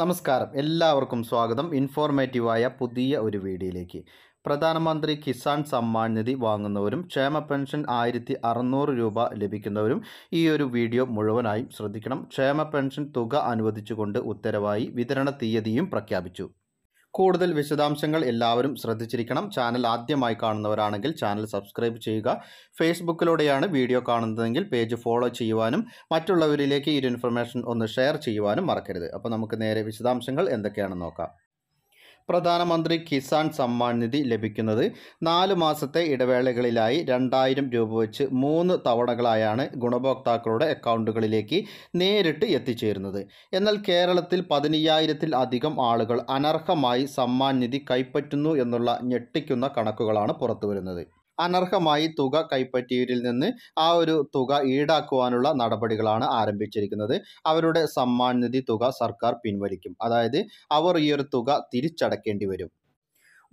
നമസ്കാരം എല്ലാവർക്കും സ്വാഗതം ഇൻഫോർമേറ്റീവായ പുതിയ ഒരു വീഡിയോയിലേക്ക് പ്രധാനമന്ത്രി കിസാൻ സമ്മാൻ നിധി വാങ്ങുന്നവരും ക്ഷേമ പെൻഷൻ ആയിരത്തി അറുന്നൂറ് രൂപ ലഭിക്കുന്നവരും ഈ ഒരു വീഡിയോ മുഴുവനായും ശ്രദ്ധിക്കണം ക്ഷേമ പെൻഷൻ തുക അനുവദിച്ചുകൊണ്ട് ഉത്തരവായി വിതരണ തീയതിയും പ്രഖ്യാപിച്ചു കൂടുതൽ വിശദാംശങ്ങൾ എല്ലാവരും ശ്രദ്ധിച്ചിരിക്കണം ചാനൽ ആദ്യമായി കാണുന്നവരാണെങ്കിൽ ചാനൽ സബ്സ്ക്രൈബ് ചെയ്യുക ഫേസ്ബുക്കിലൂടെയാണ് വീഡിയോ കാണുന്നതെങ്കിൽ പേജ് ഫോളോ ചെയ്യുവാനും മറ്റുള്ളവരിലേക്ക് ഈ ഇൻഫർമേഷൻ ഒന്ന് ഷെയർ ചെയ്യുവാനും മറക്കരുത് അപ്പോൾ നമുക്ക് നേരെ വിശദാംശങ്ങൾ എന്തൊക്കെയാണെന്ന് നോക്കാം പ്രധാനമന്ത്രി കിസാൻ സമ്മാൻ നിധി ലഭിക്കുന്നത് നാല് മാസത്തെ ഇടവേളകളിലായി രണ്ടായിരം രൂപ വെച്ച് മൂന്ന് തവണകളായാണ് ഗുണഭോക്താക്കളുടെ അക്കൗണ്ടുകളിലേക്ക് നേരിട്ട് എത്തിച്ചേരുന്നത് എന്നാൽ കേരളത്തിൽ പതിനയ്യായിരത്തിൽ അധികം ആളുകൾ അനർഹമായി സമ്മാൻ നിധി കൈപ്പറ്റുന്നു എന്നുള്ള ഞെട്ടിക്കുന്ന കണക്കുകളാണ് പുറത്തുവരുന്നത് അനർഹമായി തുക കൈപ്പറ്റിയവരിൽ നിന്ന് ആ ഒരു തുക ഈടാക്കുവാനുള്ള നടപടികളാണ് ആരംഭിച്ചിരിക്കുന്നത് അവരുടെ സമ്മാൻ നിധി തുക സർക്കാർ പിൻവലിക്കും അതായത് അവർ ഈ ഒരു തുക തിരിച്ചടക്കേണ്ടി വരും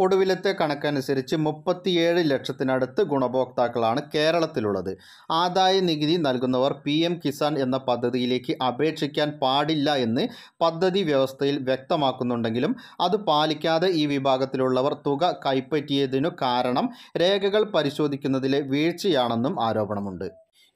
ഒടുവിലത്തെ കണക്കനുസരിച്ച് മുപ്പത്തിയേഴ് ലക്ഷത്തിനടുത്ത് ഗുണഭോക്താക്കളാണ് കേരളത്തിലുള്ളത് ആദായ നികുതി നൽകുന്നവർ പി എം കിസാൻ എന്ന പദ്ധതിയിലേക്ക് അപേക്ഷിക്കാൻ പാടില്ല എന്ന് പദ്ധതി വ്യവസ്ഥയിൽ വ്യക്തമാക്കുന്നുണ്ടെങ്കിലും അത് പാലിക്കാതെ ഈ വിഭാഗത്തിലുള്ളവർ തുക കൈപ്പറ്റിയതിനു കാരണം രേഖകൾ പരിശോധിക്കുന്നതിലെ വീഴ്ചയാണെന്നും ആരോപണമുണ്ട്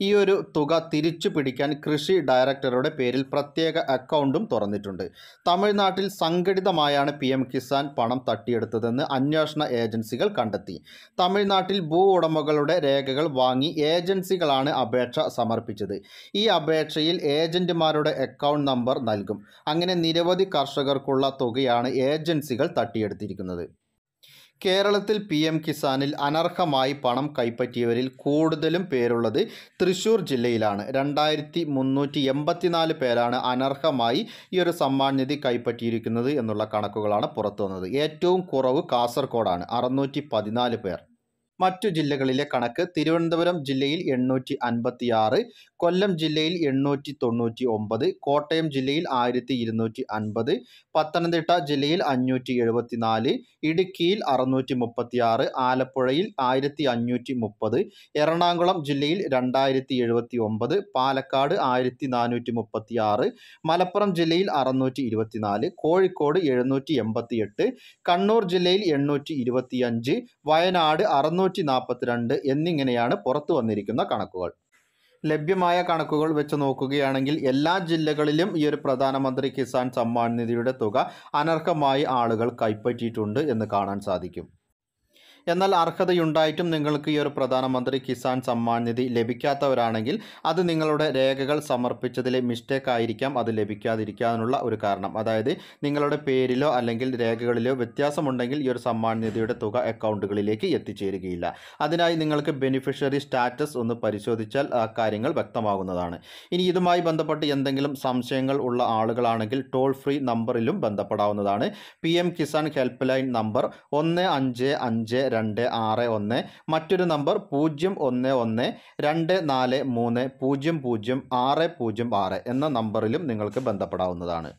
ഈ ഒരു തുക തിരിച്ചു പിടിക്കാൻ കൃഷി ഡയറക്ടറുടെ പേരിൽ പ്രത്യേക അക്കൗണ്ടും തുറന്നിട്ടുണ്ട് തമിഴ്നാട്ടിൽ സംഘടിതമായാണ് പി എം കിസാൻ പണം തട്ടിയെടുത്തതെന്ന് അന്വേഷണ ഏജൻസികൾ കണ്ടെത്തി തമിഴ്നാട്ടിൽ ഭൂ ഉടമകളുടെ രേഖകൾ വാങ്ങി ഏജൻസികളാണ് അപേക്ഷ സമർപ്പിച്ചത് ഈ അപേക്ഷയിൽ ഏജൻറ്റുമാരുടെ അക്കൗണ്ട് നമ്പർ നൽകും അങ്ങനെ നിരവധി കർഷകർക്കുള്ള തുകയാണ് ഏജൻസികൾ തട്ടിയെടുത്തിരിക്കുന്നത് കേരളത്തിൽ പി എം കിസാനിൽ അനർഹമായി പണം കൈപ്പറ്റിയവരിൽ കൂടുതലും പേരുള്ളത് തൃശ്ശൂർ ജില്ലയിലാണ് രണ്ടായിരത്തി മുന്നൂറ്റി എൺപത്തിനാല് പേരാണ് അനർഹമായി ഈ ഒരു സമ്മാനനിധി നിധി കൈപ്പറ്റിയിരിക്കുന്നത് എന്നുള്ള കണക്കുകളാണ് പുറത്തു വന്നത് ഏറ്റവും കുറവ് കാസർഗോഡാണ് അറുന്നൂറ്റി പതിനാല് പേർ മറ്റു ജില്ലകളിലെ കണക്ക് തിരുവനന്തപുരം ജില്ലയിൽ എണ്ണൂറ്റി അൻപത്തി ആറ് കൊല്ലം ജില്ലയിൽ എണ്ണൂറ്റി തൊണ്ണൂറ്റി ഒമ്പത് കോട്ടയം ജില്ലയിൽ ആയിരത്തി ഇരുന്നൂറ്റി അൻപത് പത്തനംതിട്ട ജില്ലയിൽ അഞ്ഞൂറ്റി എഴുപത്തി നാല് ഇടുക്കിയിൽ അറുന്നൂറ്റി മുപ്പത്തി ആറ് ആലപ്പുഴയിൽ ആയിരത്തി അഞ്ഞൂറ്റി മുപ്പത് എറണാകുളം ജില്ലയിൽ രണ്ടായിരത്തി എഴുപത്തി ഒമ്പത് പാലക്കാട് ആയിരത്തി നാനൂറ്റി മുപ്പത്തി ആറ് മലപ്പുറം ജില്ലയിൽ അറുന്നൂറ്റി ഇരുപത്തി നാല് കോഴിക്കോട് എഴുന്നൂറ്റി എൺപത്തി എട്ട് കണ്ണൂർ ജില്ലയിൽ എണ്ണൂറ്റി ഇരുപത്തി അഞ്ച് വയനാട് അറുന്നൂറ്റി അറുന്നൂറ്റി നാൽപ്പത്തിരണ്ട് എന്നിങ്ങനെയാണ് പുറത്തു വന്നിരിക്കുന്ന കണക്കുകൾ ലഭ്യമായ കണക്കുകൾ വെച്ച് നോക്കുകയാണെങ്കിൽ എല്ലാ ജില്ലകളിലും ഈ ഒരു പ്രധാനമന്ത്രി കിസാൻ സമ്മാൻ നിധിയുടെ തുക അനർഹമായി ആളുകൾ കൈപ്പറ്റിയിട്ടുണ്ട് എന്ന് കാണാൻ സാധിക്കും എന്നാൽ അർഹതയുണ്ടായിട്ടും നിങ്ങൾക്ക് ഈ ഒരു പ്രധാനമന്ത്രി കിസാൻ സമ്മാൻ നിധി ലഭിക്കാത്തവരാണെങ്കിൽ അത് നിങ്ങളുടെ രേഖകൾ സമർപ്പിച്ചതിലെ മിസ്റ്റേക്ക് ആയിരിക്കാം അത് ലഭിക്കാതിരിക്കാനുള്ള ഒരു കാരണം അതായത് നിങ്ങളുടെ പേരിലോ അല്ലെങ്കിൽ രേഖകളിലോ വ്യത്യാസമുണ്ടെങ്കിൽ ഈ ഒരു സമ്മാൻ നിധിയുടെ തുക അക്കൗണ്ടുകളിലേക്ക് എത്തിച്ചേരുകയില്ല അതിനായി നിങ്ങൾക്ക് ബെനിഫിഷ്യറി സ്റ്റാറ്റസ് ഒന്ന് പരിശോധിച്ചാൽ ആ കാര്യങ്ങൾ വ്യക്തമാകുന്നതാണ് ഇനി ഇതുമായി ബന്ധപ്പെട്ട് എന്തെങ്കിലും സംശയങ്ങൾ ഉള്ള ആളുകളാണെങ്കിൽ ടോൾ ഫ്രീ നമ്പറിലും ബന്ധപ്പെടാവുന്നതാണ് P Kisan helpline number ഒന്ന് അഞ്ച് അഞ്ച് രണ്ട് ആറ് ഒന്ന് മറ്റൊരു നമ്പർ പൂജ്യം ഒന്ന് ഒന്ന് രണ്ട് നാല് മൂന്ന് പൂജ്യം പൂജ്യം ആറ് പൂജ്യം ആറ് എന്ന നമ്പറിലും നിങ്ങൾക്ക് ബന്ധപ്പെടാവുന്നതാണ്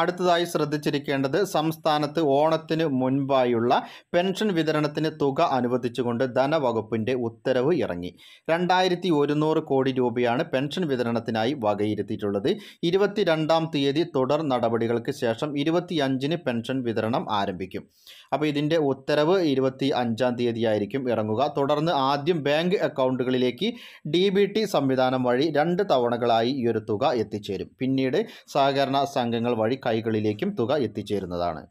അടുത്തതായി ശ്രദ്ധിച്ചിരിക്കേണ്ടത് സംസ്ഥാനത്ത് ഓണത്തിന് മുൻപായുള്ള പെൻഷൻ വിതരണത്തിന് തുക അനുവദിച്ചുകൊണ്ട് ധനവകുപ്പിൻ്റെ ഉത്തരവ് ഇറങ്ങി രണ്ടായിരത്തി ഒരുന്നൂറ് കോടി രൂപയാണ് പെൻഷൻ വിതരണത്തിനായി വകയിരുത്തിയിട്ടുള്ളത് ഇരുപത്തിരണ്ടാം തീയതി തുടർ നടപടികൾക്ക് ശേഷം ഇരുപത്തിയഞ്ചിന് പെൻഷൻ വിതരണം ആരംഭിക്കും അപ്പോൾ ഇതിൻ്റെ ഉത്തരവ് ഇരുപത്തി അഞ്ചാം തീയതി ആയിരിക്കും ഇറങ്ങുക തുടർന്ന് ആദ്യം ബാങ്ക് അക്കൗണ്ടുകളിലേക്ക് ഡി ബി ടി സംവിധാനം വഴി രണ്ട് തവണകളായി ഈ ഒരു തുക എത്തിച്ചേരും പിന്നീട് സഹകരണ സംഘങ്ങൾ വഴി കൈകളിലേക്കും തുക എത്തിച്ചേരുന്നതാണ്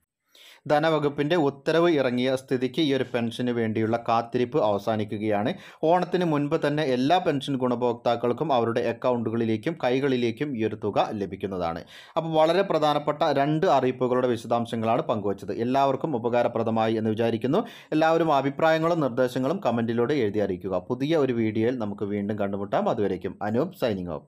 ധനവകുപ്പിൻ്റെ ഉത്തരവ് ഇറങ്ങിയ സ്ഥിതിക്ക് ഈ ഒരു പെൻഷന് വേണ്ടിയുള്ള കാത്തിരിപ്പ് അവസാനിക്കുകയാണ് ഓണത്തിന് മുൻപ് തന്നെ എല്ലാ പെൻഷൻ ഗുണഭോക്താക്കൾക്കും അവരുടെ അക്കൗണ്ടുകളിലേക്കും കൈകളിലേക്കും ഈ ഒരു തുക ലഭിക്കുന്നതാണ് അപ്പോൾ വളരെ പ്രധാനപ്പെട്ട രണ്ട് അറിയിപ്പുകളുടെ വിശദാംശങ്ങളാണ് പങ്കുവച്ചത് എല്ലാവർക്കും ഉപകാരപ്രദമായി എന്ന് വിചാരിക്കുന്നു എല്ലാവരും അഭിപ്രായങ്ങളും നിർദ്ദേശങ്ങളും കമൻറ്റിലൂടെ എഴുതി അറിയിക്കുക പുതിയ ഒരു വീഡിയോയിൽ നമുക്ക് വീണ്ടും കണ്ടുമുട്ടാം അതുവരേക്കും അനൂപ് സൈനിങ് ഓഫ്